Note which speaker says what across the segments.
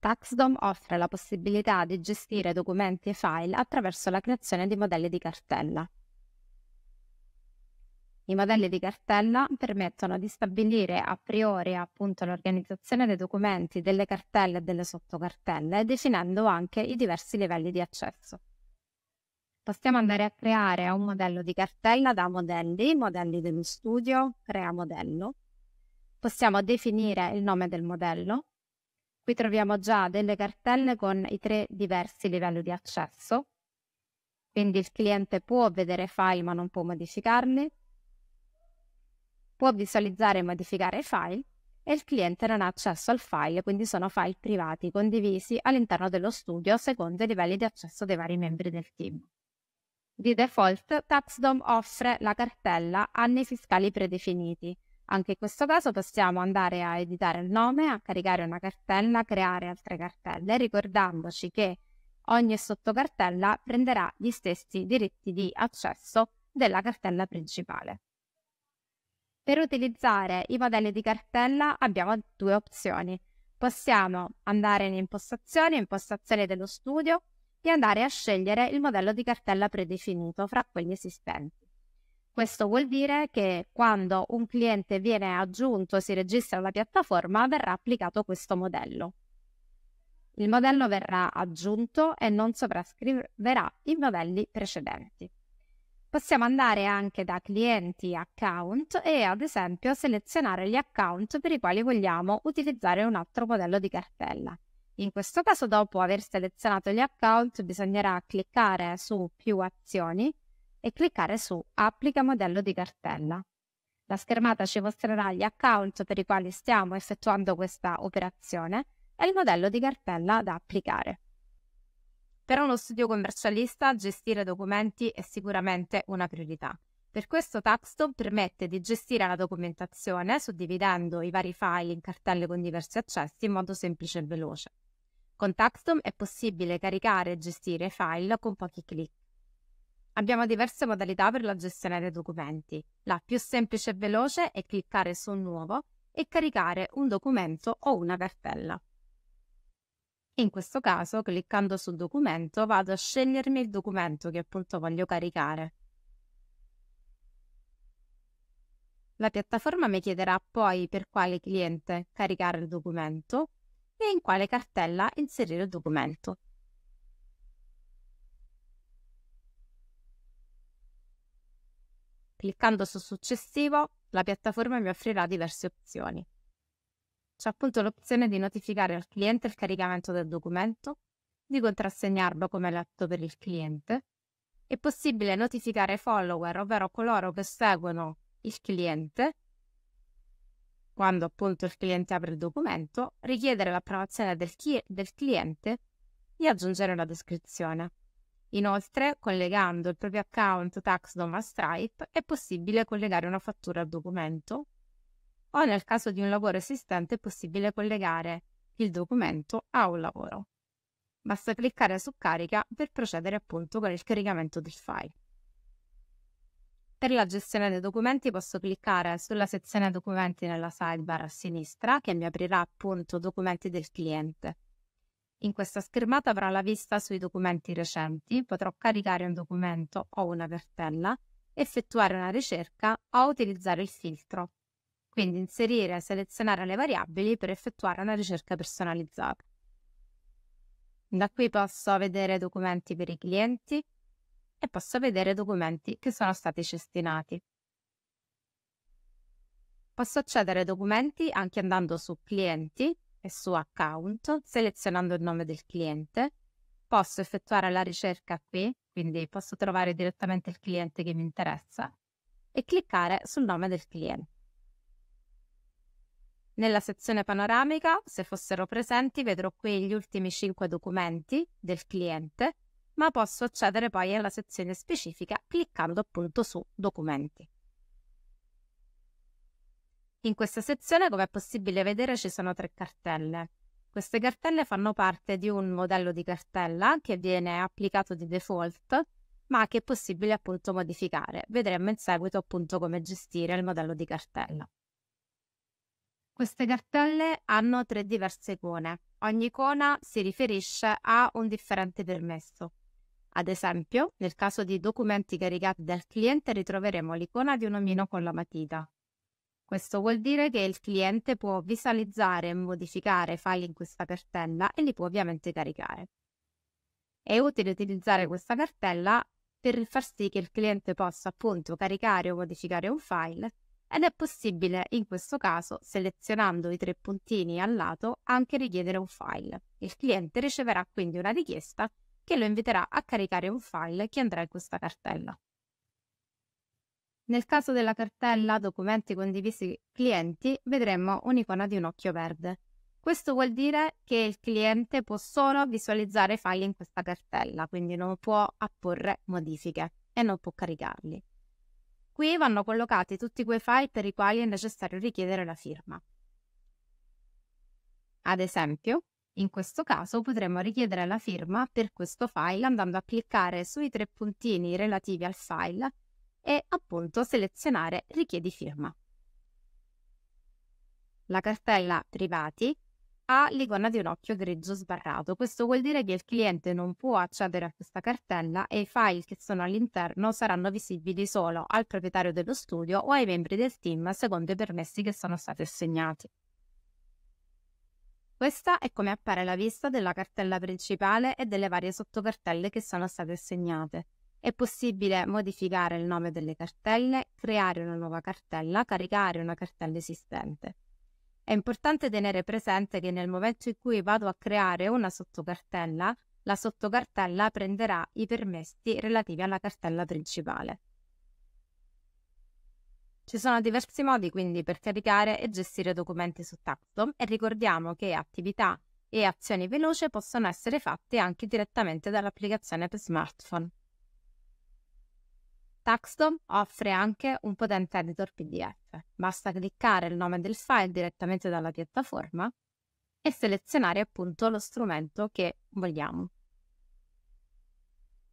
Speaker 1: TaxDom offre la possibilità di gestire documenti e file attraverso la creazione di modelli di cartella. I modelli di cartella permettono di stabilire a priori appunto, l'organizzazione dei documenti, delle cartelle e delle sottocartelle, definendo anche i diversi livelli di accesso. Possiamo andare a creare un modello di cartella da modelli, modelli dello studio, crea modello. Possiamo definire il nome del modello, Qui troviamo già delle cartelle con i tre diversi livelli di accesso, quindi il cliente può vedere file ma non può modificarli, può visualizzare e modificare file e il cliente non ha accesso al file, quindi sono file privati condivisi all'interno dello studio secondo i livelli di accesso dei vari membri del team. Di default, TaxDom offre la cartella anni fiscali predefiniti, anche in questo caso possiamo andare a editare il nome, a caricare una cartella, creare altre cartelle, ricordandoci che ogni sottocartella prenderà gli stessi diritti di accesso della cartella principale. Per utilizzare i modelli di cartella abbiamo due opzioni. Possiamo andare in impostazioni, impostazioni dello studio e andare a scegliere il modello di cartella predefinito fra quelli esistenti. Questo vuol dire che quando un cliente viene aggiunto e si registra alla piattaforma verrà applicato questo modello. Il modello verrà aggiunto e non sovrascriverà i modelli precedenti. Possiamo andare anche da clienti account e ad esempio selezionare gli account per i quali vogliamo utilizzare un altro modello di cartella. In questo caso dopo aver selezionato gli account bisognerà cliccare su più azioni e cliccare su Applica modello di cartella. La schermata ci mostrerà gli account per i quali stiamo effettuando questa operazione e il modello di cartella da applicare. Per uno studio commercialista gestire documenti è sicuramente una priorità. Per questo Taxton permette di gestire la documentazione suddividendo i vari file in cartelle con diversi accessi in modo semplice e veloce. Con Taxton è possibile caricare e gestire file con pochi clic. Abbiamo diverse modalità per la gestione dei documenti. La più semplice e veloce è cliccare su Nuovo e caricare un documento o una cartella. In questo caso, cliccando sul Documento, vado a scegliermi il documento che appunto voglio caricare. La piattaforma mi chiederà poi per quale cliente caricare il documento e in quale cartella inserire il documento. Cliccando su successivo, la piattaforma mi offrirà diverse opzioni. C'è appunto l'opzione di notificare al cliente il caricamento del documento, di contrassegnarlo come letto per il cliente. È possibile notificare follower, ovvero coloro che seguono il cliente, quando appunto il cliente apre il documento, richiedere l'approvazione del, del cliente e aggiungere una descrizione. Inoltre, collegando il proprio account TaxDom a Stripe, è possibile collegare una fattura al documento o nel caso di un lavoro esistente è possibile collegare il documento a un lavoro. Basta cliccare su carica per procedere appunto con il caricamento del file. Per la gestione dei documenti posso cliccare sulla sezione documenti nella sidebar a sinistra che mi aprirà appunto documenti del cliente. In questa schermata avrà la vista sui documenti recenti, potrò caricare un documento o una cartella, effettuare una ricerca o utilizzare il filtro, quindi inserire e selezionare le variabili per effettuare una ricerca personalizzata. Da qui posso vedere documenti per i clienti e posso vedere documenti che sono stati cestinati. Posso accedere ai documenti anche andando su Clienti e su account, selezionando il nome del cliente, posso effettuare la ricerca qui, quindi posso trovare direttamente il cliente che mi interessa e cliccare sul nome del cliente. Nella sezione panoramica, se fossero presenti, vedrò qui gli ultimi 5 documenti del cliente, ma posso accedere poi alla sezione specifica cliccando appunto su documenti. In questa sezione, come è possibile vedere, ci sono tre cartelle. Queste cartelle fanno parte di un modello di cartella che viene applicato di default, ma che è possibile appunto modificare. Vedremo in seguito appunto come gestire il modello di cartella. Queste cartelle hanno tre diverse icone. Ogni icona si riferisce a un differente permesso. Ad esempio, nel caso di documenti caricati dal cliente ritroveremo l'icona di un omino con la matita. Questo vuol dire che il cliente può visualizzare e modificare file in questa cartella e li può ovviamente caricare. È utile utilizzare questa cartella per far sì che il cliente possa appunto caricare o modificare un file ed è possibile in questo caso, selezionando i tre puntini al lato, anche richiedere un file. Il cliente riceverà quindi una richiesta che lo inviterà a caricare un file che andrà in questa cartella. Nel caso della cartella documenti condivisi clienti vedremo un'icona di un occhio verde. Questo vuol dire che il cliente può solo visualizzare i file in questa cartella, quindi non può apporre modifiche e non può caricarli. Qui vanno collocati tutti quei file per i quali è necessario richiedere la firma. Ad esempio, in questo caso potremmo richiedere la firma per questo file andando a cliccare sui tre puntini relativi al file e appunto selezionare richiedi firma. La cartella privati ha l'icona di un occhio grigio sbarrato. Questo vuol dire che il cliente non può accedere a questa cartella e i file che sono all'interno saranno visibili solo al proprietario dello studio o ai membri del team secondo i permessi che sono stati assegnati. Questa è come appare la vista della cartella principale e delle varie sottocartelle che sono state assegnate. È possibile modificare il nome delle cartelle, creare una nuova cartella, caricare una cartella esistente. È importante tenere presente che nel momento in cui vado a creare una sottocartella, la sottocartella prenderà i permessi relativi alla cartella principale. Ci sono diversi modi quindi per caricare e gestire documenti su Tactom e ricordiamo che attività e azioni veloce possono essere fatte anche direttamente dall'applicazione per smartphone. Taxdom offre anche un potente editor PDF. Basta cliccare il nome del file direttamente dalla piattaforma e selezionare appunto lo strumento che vogliamo.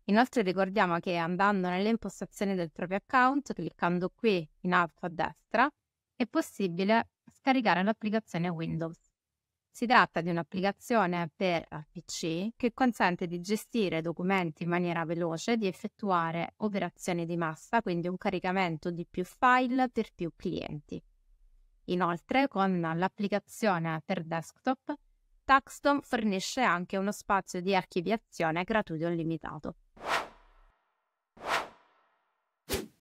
Speaker 1: Inoltre ricordiamo che andando nelle impostazioni del proprio account, cliccando qui in alto a destra, è possibile scaricare l'applicazione Windows. Si tratta di un'applicazione per eh, PC che consente di gestire documenti in maniera veloce, di effettuare operazioni di massa, quindi un caricamento di più file per più clienti. Inoltre, con l'applicazione per desktop, Taxdom fornisce anche uno spazio di archiviazione gratuito e limitato.